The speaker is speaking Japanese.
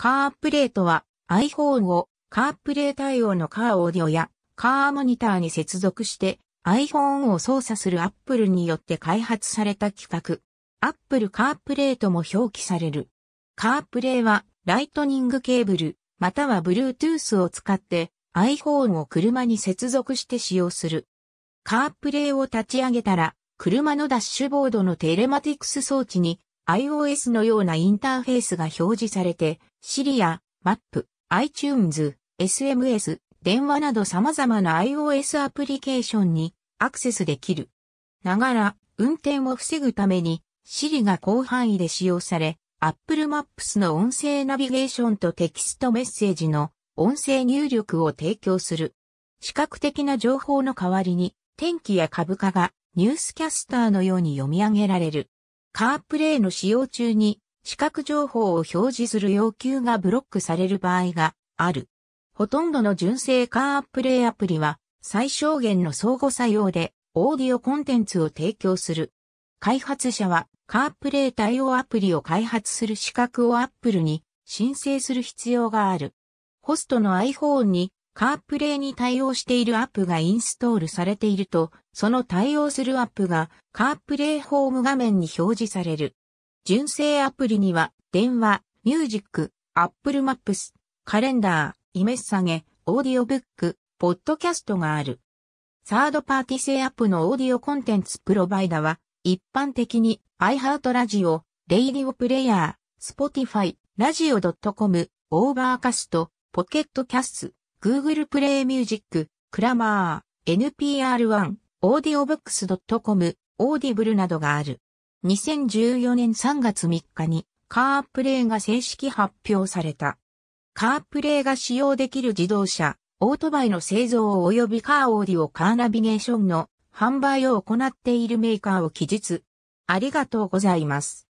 カープレートは iPhone をカープレイ対応のカーオーディオやカーモニターに接続して iPhone を操作する Apple によって開発された規格。Apple カープレートも表記される。カープレイはライトニングケーブルまたは Bluetooth を使って iPhone を車に接続して使用する。カープレイを立ち上げたら車のダッシュボードのテレマティクス装置に iOS のようなインターフェースが表示されて、Siri や Map、iTunes、SMS、電話など様々な iOS アプリケーションにアクセスできる。ながら、運転を防ぐために、Siri が広範囲で使用され、Apple Maps の音声ナビゲーションとテキストメッセージの音声入力を提供する。視覚的な情報の代わりに、天気や株価がニュースキャスターのように読み上げられる。カープレイの使用中に視覚情報を表示する要求がブロックされる場合がある。ほとんどの純正カープレイアプリは最小限の相互作用でオーディオコンテンツを提供する。開発者はカープレイ対応アプリを開発する資格を Apple に申請する必要がある。ホストの iPhone にカープレイに対応しているアップがインストールされていると、その対応するアップがカープレイホーム画面に表示される。純正アプリには、電話、ミュージック、アップルマップス、カレンダー、イメッサゲ、オーディオブック、ポッドキャストがある。サードパーティ製アップのオーディオコンテンツプロバイダは、一般的に iHeart ラジオ、レイディオプレイヤー、Spotify、ラジオ .com、オーバーカスト、ポケットキャス Google Play Music、クラマー、NPR1、audiobooks.com、オーディブルなどがある。2014年3月3日にカープレイが正式発表された。カープレイが使用できる自動車、オートバイの製造及びカーオーディオカーナビゲーションの販売を行っているメーカーを記述。ありがとうございます。